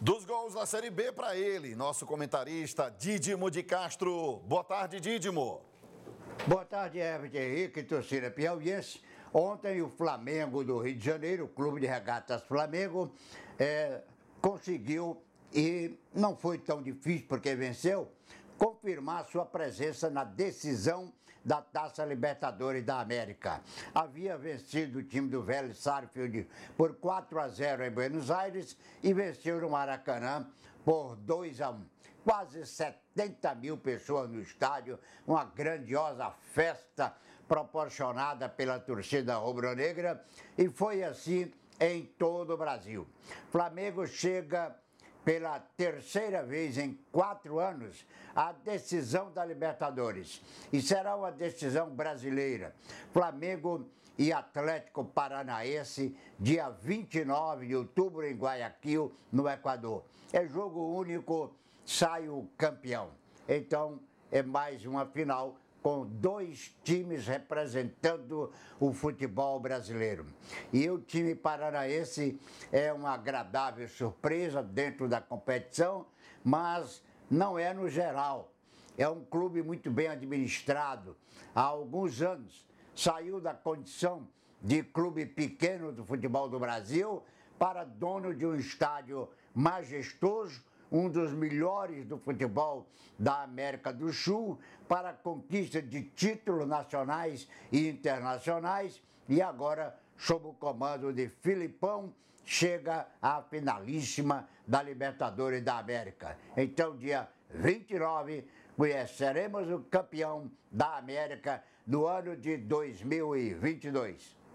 Dos gols da Série B para ele, nosso comentarista Didimo de Castro. Boa tarde, Didimo. Boa tarde, Herbert Henrique, torcida piauiense. Ontem o Flamengo do Rio de Janeiro, o Clube de Regatas Flamengo, é, conseguiu, e não foi tão difícil porque venceu, confirmar sua presença na decisão da Taça Libertadores da América. Havia vencido o time do Velho Sarfield por 4 a 0 em Buenos Aires e venceu no Maracanã por 2 a 1. Quase 70 mil pessoas no estádio, uma grandiosa festa proporcionada pela torcida rubro-negra e foi assim em todo o Brasil. Flamengo chega pela terceira vez em quatro anos a decisão da Libertadores. E será uma decisão brasileira. Flamengo e Atlético Paranaense, dia 29 de outubro em Guayaquil, no Equador. É jogo único, sai o campeão. Então é mais uma final com dois times representando o futebol brasileiro. E o time paranaense é uma agradável surpresa dentro da competição, mas não é no geral. É um clube muito bem administrado. Há alguns anos saiu da condição de clube pequeno do futebol do Brasil para dono de um estádio majestoso um dos melhores do futebol da América do Sul, para a conquista de títulos nacionais e internacionais, e agora, sob o comando de Filipão, chega à finalíssima da Libertadores da América. Então, dia 29, conheceremos o campeão da América do ano de 2022.